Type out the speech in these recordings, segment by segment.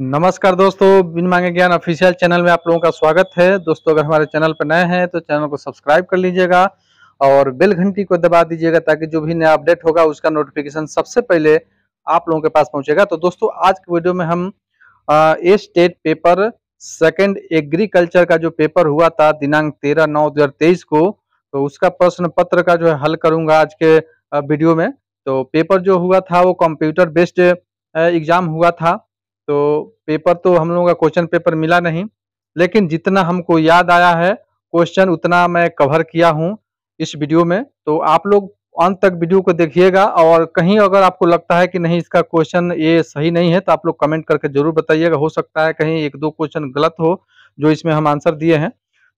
नमस्कार दोस्तों बिन मांगे ज्ञान ऑफिशियल चैनल में आप लोगों का स्वागत है दोस्तों अगर हमारे चैनल पर नए हैं तो चैनल को सब्सक्राइब कर लीजिएगा और बेल घंटी को दबा दीजिएगा ताकि जो भी नया अपडेट होगा उसका नोटिफिकेशन सबसे पहले आप लोगों के पास पहुंचेगा तो दोस्तों आज के वीडियो में हम a state paper second agriculture का जो पेपर हुआ था दिनांक तेरह नौ दो को तो उसका प्रश्न पत्र का जो है हल करूंगा आज के वीडियो में तो पेपर जो हुआ था वो कंप्यूटर बेस्ड एग्जाम हुआ था तो पेपर तो हम लोगों का क्वेश्चन पेपर मिला नहीं लेकिन जितना हमको याद आया है क्वेश्चन उतना मैं कवर किया हूँ इस वीडियो में तो आप लोग अंत तक वीडियो को देखिएगा और कहीं अगर आपको लगता है कि नहीं इसका क्वेश्चन ये सही नहीं है तो आप लोग कमेंट करके जरूर बताइएगा हो सकता है कहीं एक दो क्वेश्चन गलत हो जो इसमें हम आंसर दिए हैं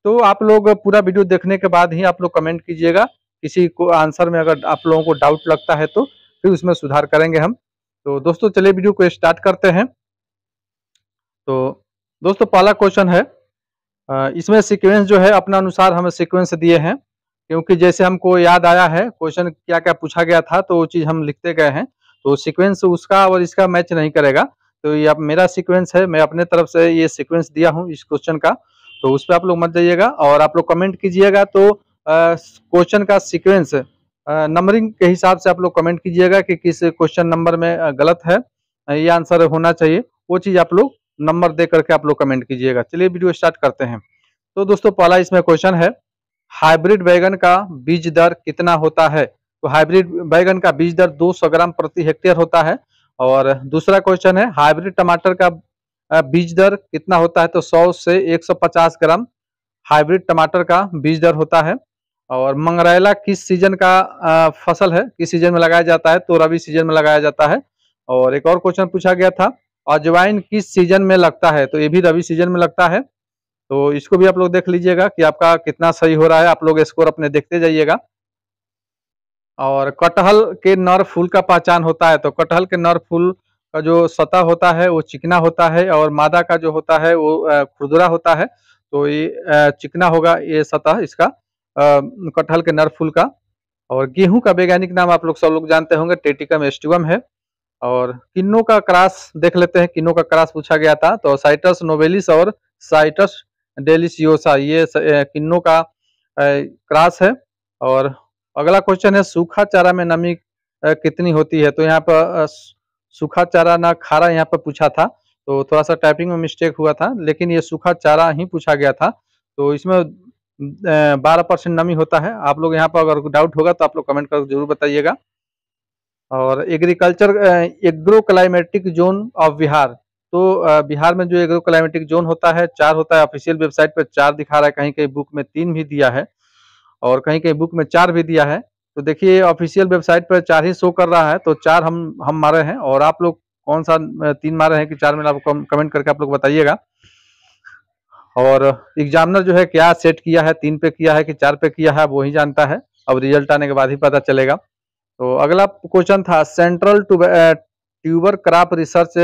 तो आप लोग पूरा वीडियो देखने के बाद ही आप लोग कमेंट कीजिएगा किसी को आंसर में अगर आप लोगों को डाउट लगता है तो फिर उसमें सुधार करेंगे हम तो दोस्तों चलिए वीडियो को स्टार्ट करते हैं तो दोस्तों पहला क्वेश्चन है इसमें सीक्वेंस जो है अपना अनुसार हमें सीक्वेंस दिए हैं क्योंकि जैसे हमको याद आया है क्वेश्चन क्या क्या पूछा गया था तो वो चीज़ हम लिखते गए हैं तो सीक्वेंस उसका और इसका मैच नहीं करेगा तो ये अब मेरा सीक्वेंस है मैं अपने तरफ से ये सीक्वेंस दिया हूँ इस क्वेश्चन का तो उस पर आप लोग मत जाइएगा और आप लोग कमेंट कीजिएगा तो क्वेश्चन का सिक्वेंस नंबरिंग के हिसाब से आप लोग कमेंट कीजिएगा कि किस क्वेश्चन नंबर में गलत है ये आंसर होना चाहिए वो चीज़ आप लोग नंबर दे करके आप लोग कमेंट कीजिएगा चलिए वीडियो स्टार्ट करते हैं तो दोस्तों पहला इसमें क्वेश्चन है हाइब्रिड बैगन का बीज दर कितना होता है तो हाइब्रिड बैगन का बीज दर 200 ग्राम प्रति हेक्टेयर होता है और दूसरा क्वेश्चन है हाइब्रिड टमाटर का बीज दर कितना होता है तो 100 से 150 ग्राम हाइब्रिड टमाटर का बीज दर होता है और मंगरेला किस सीजन का फसल है किस सीजन में लगाया जाता है तो रबी सीजन में लगाया जाता है और एक और क्वेश्चन पूछा गया था अजवाइन किस सीजन में लगता है तो ये भी रबी सीजन में लगता है तो इसको भी आप लोग देख लीजिएगा कि आपका कितना सही हो रहा है आप लोग स्कोर अपने देखते जाइएगा और कटहल के नर फूल का पहचान होता है तो कटहल के नर फूल का जो सतह होता है वो चिकना होता है और मादा का जो होता है वो खुरदुरा होता है तो ये चिकना होगा ये सतह इसका कटहल के नर फूल का और गेहूं का वैज्ञानिक नाम आप लोग सब लोग जानते होंगे टेटिकम एस्टिवम है और किन्नों का क्रास देख लेते हैं किन्नों का क्रास पूछा गया था तो साइटस नोवेलिस और साइटस डेलिसियोसा ये किन्नों का क्रास है और अगला क्वेश्चन है सूखा चारा में नमी कितनी होती है तो यहाँ पर सूखा चारा ना खारा यहाँ पर पूछा था तो थोड़ा सा टाइपिंग में मिस्टेक हुआ था लेकिन ये सूखा चारा ही पूछा गया था तो इसमें बारह परसेंट नमी होता है आप लोग यहाँ पर अगर डाउट होगा तो आप लोग कमेंट कर जरूर बताइएगा और agriculture agro climatic zone of Bihar तो बिहार में जो एग्रो क्लाइमेटिक जोन होता है चार होता है ऑफिशियल वेबसाइट पर चार दिखा रहा है कहीं कहीं बुक में तीन भी दिया है और कहीं कहीं बुक में चार भी दिया है तो देखिए ऑफिशियल वेबसाइट पर चार ही शो कर रहा है तो चार हम हम मारे हैं और आप लोग कौन सा तीन मारे हैं कि चार में आप कमेंट करके आप लोग बताइएगा और एग्जामिनर जो है क्या सेट किया है तीन पे किया है कि चार पे किया है वो ही जानता है अब रिजल्ट आने के बाद ही पता चलेगा तो अगला क्वेश्चन था central tuber crop research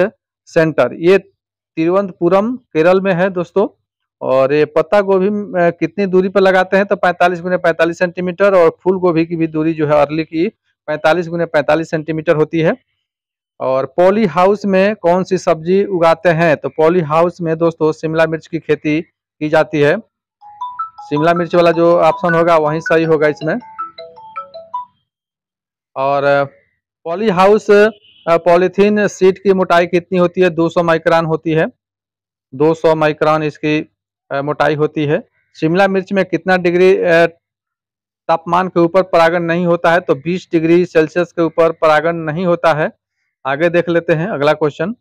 center ये तिरुवनंतपुरम केरल में है दोस्तों और ये पत्ता गोभी कितनी दूरी पर लगाते हैं तो 45 गुने 45 सेंटीमीटर और फूल गोभी की भी दूरी जो है अर्ली की 45 गुने 45 सेंटीमीटर होती है और पॉली हाउस में कौन सी सब्जी उगाते हैं तो पॉली हाउस में दोस्तों शिमला मिर्च की खेती की जाती है शिमला मिर्च वाला जो ऑप्शन होगा वही सही होगा इसमें और पॉली हाउस पॉलीथीन सीट की मोटाई कितनी होती है 200 माइक्रॉन होती है 200 माइक्रॉन इसकी मोटाई होती है शिमला मिर्च में कितना डिग्री तापमान के ऊपर परागण नहीं होता है तो 20 डिग्री सेल्सियस के ऊपर परागण नहीं होता है आगे देख लेते हैं अगला क्वेश्चन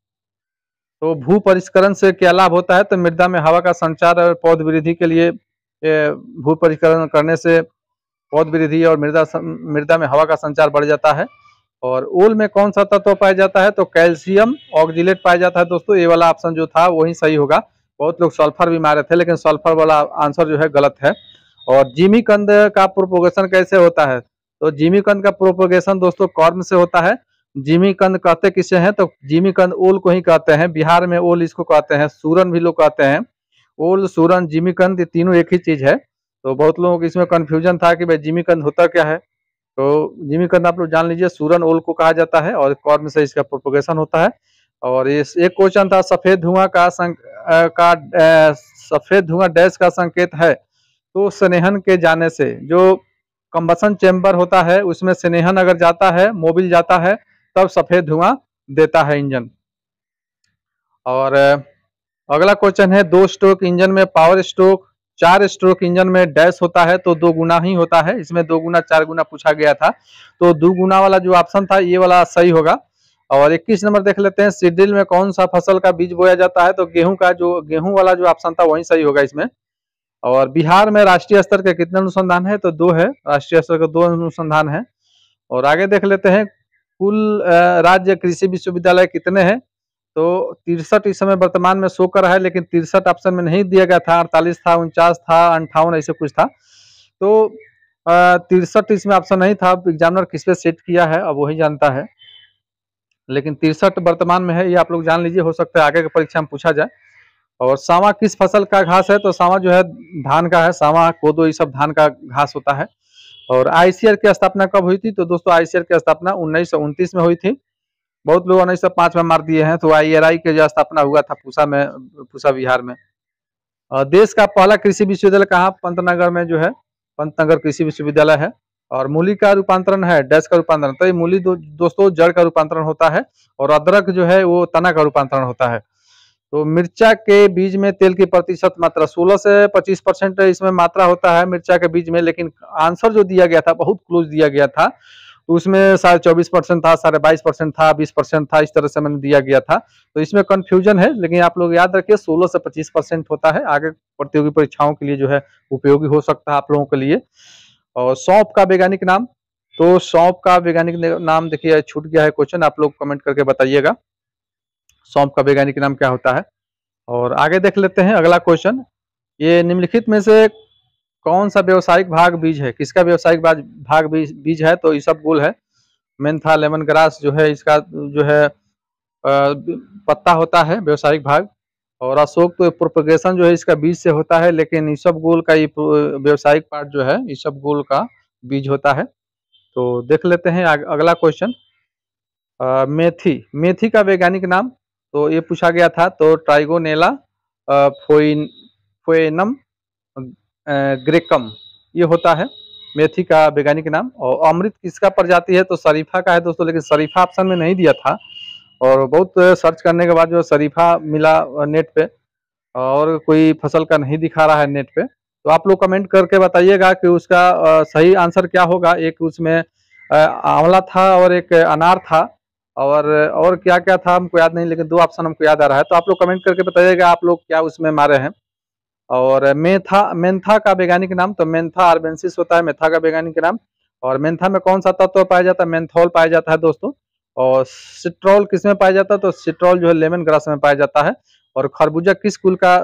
तो भू परिष्करण से क्या लाभ होता है तो मृदा में हवा का संचार और पौध वृद्धि के लिए भू परिष्करण करने से पौध वृद्धि और मृदा मृदा में हवा का संचार बढ़ जाता है और ओल में कौन सा तत्व पाया जाता है तो कैल्शियम ऑक्जिलेट पाया जाता है दोस्तों ये वाला ऑप्शन जो था वही सही होगा बहुत लोग सल्फर भी मारे थे लेकिन सल्फर वाला आंसर जो है गलत है और जिमी कंद का प्रोपोगेशन कैसे होता है तो जिमी कंद का प्रोपोगेशन दोस्तों कॉर्म से होता है जिमी कंद कहते किसे हैं तो जिमी कंद ओल को ही कहते हैं बिहार में ओल इसको कहते हैं सूरन भी लोग कहते हैं ओल सूरन जिमी कंद तीनों एक ही चीज है तो बहुत लोगों को इसमें कन्फ्यूजन था कि भाई जिमीकंद होता क्या है तो जिमीकंद आप लोग जान लीजिए सूरन ओल को कहा जाता है और कॉर्म से इसका प्रोपोगेशन होता है और ये एक क्वेश्चन था सफेद धुआं का का सफेद धुआं डैश का संकेत है तो स्नेहन के जाने से जो कम्बसन चैम्बर होता है उसमें स्नेहन अगर जाता है मोबिल जाता है तब सफेद धुआं देता है इंजन और अगला क्वेश्चन है दो स्ट्रोक इंजन में पावर स्ट्रोक चार स्ट्रोक इंजन में डैश होता है तो दो गुना ही होता है इसमें दो गुना चार गुना पूछा गया था तो दो गुना वाला जो ऑप्शन था ये वाला सही होगा और 21 नंबर देख लेते हैं सीड्रिल में कौन सा फसल का बीज बोया जाता है तो गेहूं का जो गेहूं वाला जो ऑप्शन था वही सही होगा इसमें और बिहार में राष्ट्रीय स्तर के कितने अनुसंधान है तो दो है राष्ट्रीय स्तर के दो अनुसंधान है और आगे देख लेते हैं कुल राज्य कृषि विश्वविद्यालय कितने हैं तो तिरसठ इस समय वर्तमान में शो कर रहा है लेकिन तिरसठ ऑप्शन में नहीं दिया गया था अड़तालीस था उनचास था अंठावन ऐसे कुछ था तो तिरसठ इसमें ऑप्शन नहीं था एग्जामिनर किस पे सेट किया है अब वही जानता है लेकिन तिरसठ वर्तमान में है ये आप लोग जान लीजिए हो सकता है आगे की परीक्षा में पूछा जाए और सावा किस फसल का घास है तो सावा जो है धान का है सावा कोदो ये सब धान का घास होता है और आईसीआर की स्थापना कब हुई थी तो दोस्तों आईसीआर की स्थापना उन्नीस में हुई थी बहुत लोग उन्नीस सौ में मार दिए हैं तो आई के जो स्थापना हुआ था पूसा में पूसा बिहार में देश का पहला कृषि विश्वविद्यालय कहाँ पंतनगर में जो है पंतनगर कृषि विश्वविद्यालय है और मूली का रूपांतरण है डैश का रूपांतरण तो ये मूली दो, दोस्तों जड़ का रूपांतरण होता है और अदरक जो है वो तना का रूपांतरण होता है तो मिर्चा के बीज में तेल की प्रतिशत मात्रा 16 से 25 परसेंट इसमें मात्रा होता है मिर्चा के बीज में लेकिन आंसर जो दिया गया था बहुत क्लोज दिया गया था तो उसमें साढ़े चौबीस परसेंट था साढ़े बाईस परसेंट था बीस परसेंट था इस तरह से मैंने दिया गया था तो इसमें कन्फ्यूजन है लेकिन आप लोग याद रखिए सोलह से पच्चीस परसेंट होता है आगे प्रतियोगी परीक्षाओं के लिए जो है उपयोगी हो सकता है आप लोगों के लिए और सौंप का वैज्ञानिक नाम तो सौंप का वैज्ञानिक नाम देखिए छूट गया है क्वेश्चन आप लोग कमेंट करके बताइएगा सौंप का वैज्ञानिक नाम क्या होता है और आगे देख लेते हैं अगला क्वेश्चन ये निम्नलिखित में से कौन सा व्यवसायिक भाग बीज है किसका व्यवसायिक भाग बीज बीज है तो गुल है था लेमन ग्रास जो है इसका जो है पत्ता होता है व्यवसायिक भाग और अशोक तो प्रोपगेशन जो है इसका बीज से होता है लेकिन गोल का ये व्यवसायिक पार्ट जो है गोल का बीज होता है तो देख लेते हैं अगला क्वेश्चन मेथी मेथी का वैज्ञानिक नाम तो ये पूछा गया था तो ट्राइगोनेला फोइन फोइनम ग्रेकम ये होता है मेथी का वैज्ञानिक नाम और अमृत किसका प्रजाति है तो शरीफा का है दोस्तों लेकिन शरीफा ऑप्शन में नहीं दिया था और बहुत सर्च करने के बाद जो शरीफा मिला नेट पे और कोई फसल का नहीं दिखा रहा है नेट पे तो आप लोग कमेंट करके बताइएगा कि उसका सही आंसर क्या होगा एक उसमें आंवला था और एक अनार था और और क्या क्या था हमको याद नहीं लेकिन दो ऑप्शन हमको याद आ रहा है तो आप लोग कमेंट करके बताइएगा आप लोग क्या उसमें मारे हैं और मेथा मेंथा का वैज्ञानिक नाम तो मेंथा आर्बेंसिस होता है मेथा का वैज्ञानिक नाम और मेंथा में कौन सा तत्व तो पाया जाता है मेंथोल पाया जाता है दोस्तों और सिट्रोल किस में पाया जाता है तो सिट्रोल जो है लेमन ग्रास में पाया जाता है और खरबूजा किस कुल का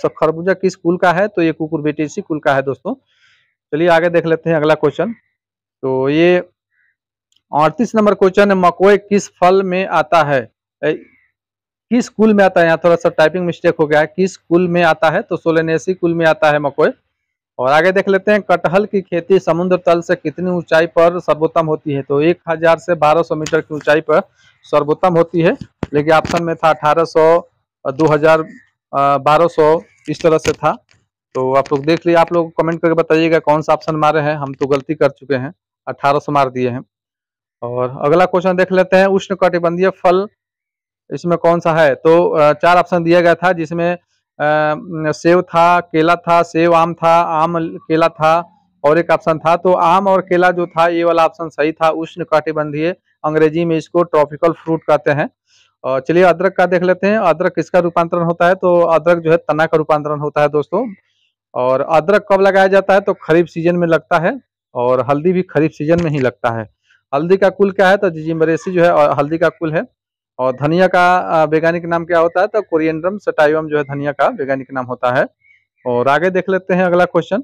सब खरबूजा किस कुल का है तो ये कुकुरबेटेसी कुल का है दोस्तों चलिए आगे देख लेते हैं अगला क्वेश्चन तो ये अड़तीस नंबर क्वेश्चन है मकोए किस फल में आता है किस कुल में आता है यहाँ थोड़ा सा टाइपिंग मिस्टेक हो गया है किस कुल में आता है तो सोलेनेसी कुल में आता है मकोई और आगे देख लेते हैं कटहल की खेती समुद्र तल से कितनी ऊंचाई पर सर्वोत्तम होती है तो 1000 से 1200 मीटर की ऊंचाई पर सर्वोत्तम होती है लेकिन ऑप्शन में था 1800 2000 सौ इस तरह से था तो आप लोग देख लिए आप लोग कमेंट करके बताइएगा कौन सा ऑप्शन मारे हैं हम तो गलती कर चुके हैं अठारह मार दिए हैं और अगला क्वेश्चन देख लेते हैं उष्ण कटिबंधीय फल इसमें कौन सा है तो चार ऑप्शन दिया गया था जिसमें सेब था केला था सेब आम था आम केला था और एक ऑप्शन था तो आम और केला जो था ये वाला ऑप्शन सही था उष्ण कटिबंधीय अंग्रेजी में इसको ट्रॉपिकल फ्रूट कहते हैं और चलिए अदरक का देख लेते हैं अदरक किसका रूपांतरण होता है तो अदरक जो है तना का रूपांतरण होता है दोस्तों और अदरक कब लगाया जाता है तो खरीफ सीजन में लगता है और हल्दी भी खरीफ सीजन में ही लगता है हल्दी का कुल क्या है तो जिजिमरेसी जो है हल्दी का कुल है और धनिया का वैज्ञानिक नाम क्या होता है तो कोरिएंड्रम सटाइवम जो है धनिया का वैज्ञानिक नाम होता है और आगे देख लेते हैं अगला क्वेश्चन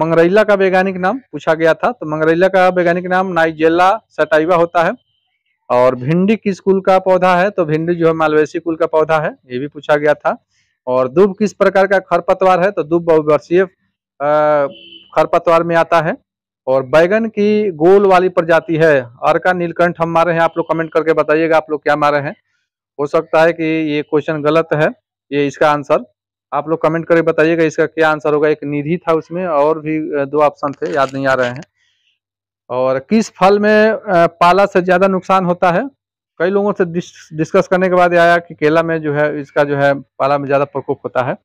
मंगरेला का वैज्ञानिक नाम पूछा गया था तो मंगरेला का वैज्ञानिक नाम नाइजेला सटाइवा होता है और भिंडी किस कुल का पौधा है तो भिंडी जो है मालवेसी कुल का पौधा है ये भी पूछा गया था और दुब किस प्रकार का खरपतवार है तो दुब बहुवर्षीय खरपतवार में आता है और बैगन की गोल वाली प्रजाति है अर्का नीलकंठ हम मारे हैं आप लोग कमेंट करके बताइएगा आप लोग क्या मारे हैं हो सकता है कि ये क्वेश्चन गलत है ये इसका आंसर आप लोग कमेंट करके बताइएगा इसका क्या आंसर होगा एक निधि था उसमें और भी दो ऑप्शन थे याद नहीं आ रहे हैं और किस फल में पाला से ज़्यादा नुकसान होता है कई लोगों से डिस्कस करने के बाद आया कि केला में जो है इसका जो है पाला में ज़्यादा प्रकोप होता है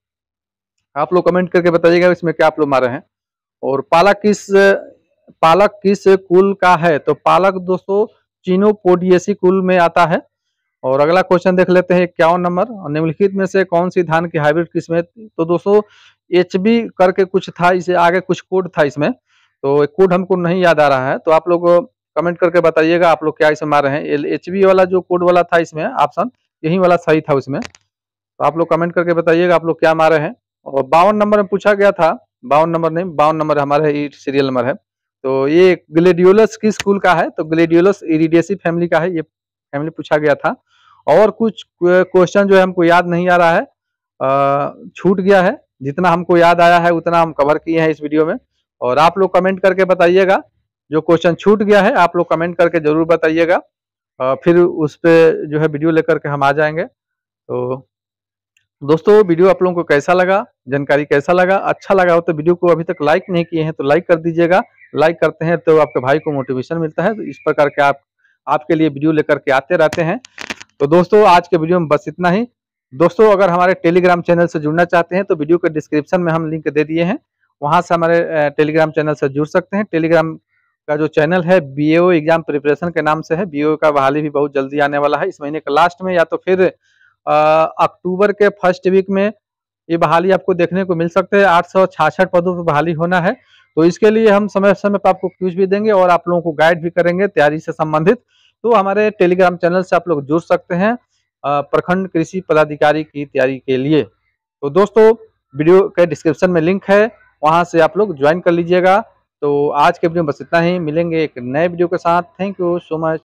आप लोग कमेंट करके बताइएगा इसमें क्या आप लोग मारे हैं और पाला किस पालक किस कुल का है तो पालक दोस्तों चीनोपोडियसी कुल में आता है और अगला क्वेश्चन देख लेते हैं इक्यावन नंबर निम्नलिखित में से कौन सी धान की हाइब्रिड है तो दोस्तों एच करके कुछ था इसे आगे कुछ कोड था इसमें तो कोड हमको नहीं याद आ रहा है तो आप लोग कमेंट करके बताइएगा आप लोग क्या इसमें मार रहे हैं एच वाला जो कोड वाला था इसमें ऑप्शन यही वाला सही था उसमें तो आप लोग कमेंट करके बताइएगा आप लोग क्या मारे हैं और बावन नंबर में पूछा गया था बावन नंबर नहीं बावन नंबर हमारे सीरियल नंबर है तो ये ग्लेडियोलस किस स्कूल का है तो ग्लेडियोलस इरिडियसी फैमिली का है ये फैमिली पूछा गया था और कुछ क्वेश्चन जो है हमको याद नहीं आ रहा है छूट गया है जितना हमको याद आया है उतना हम कवर किए हैं इस वीडियो में और आप लोग कमेंट करके बताइएगा जो क्वेश्चन छूट गया है आप लोग कमेंट करके जरूर बताइएगा फिर उस पर जो है वीडियो लेकर के हम आ जाएंगे तो दोस्तों वीडियो आप लोगों को कैसा लगा जानकारी कैसा लगा अच्छा लगा हो तो वीडियो को अभी तक लाइक नहीं किए हैं तो लाइक कर दीजिएगा लाइक करते हैं तो आपके भाई को मोटिवेशन मिलता है तो इस प्रकार के आप आपके लिए वीडियो लेकर के आते रहते हैं तो दोस्तों आज के वीडियो में बस इतना ही दोस्तों अगर हमारे टेलीग्राम चैनल से जुड़ना चाहते हैं तो वीडियो के डिस्क्रिप्शन में हम लिंक दे दिए हैं वहाँ से हमारे टेलीग्राम चैनल से जुड़ सकते हैं टेलीग्राम का जो चैनल है बी एग्जाम प्रिपरेशन के नाम से है बी का बहाली भी बहुत जल्दी आने वाला है इस महीने के लास्ट में या तो फिर अक्टूबर के फर्स्ट वीक में ये बहाली आपको देखने को मिल सकते हैं आठ पदों पर बहाली होना है तो इसके लिए हम समय समय पर आपको क्यूज भी देंगे और आप लोगों को गाइड भी करेंगे तैयारी से संबंधित तो हमारे टेलीग्राम चैनल से आप लोग जुड़ सकते हैं प्रखंड कृषि पदाधिकारी की तैयारी के लिए तो दोस्तों वीडियो के डिस्क्रिप्शन में लिंक है वहां से आप लोग ज्वाइन कर लीजिएगा तो आज के वीडियो में बस इतना ही मिलेंगे एक नए वीडियो के साथ थैंक यू सो मच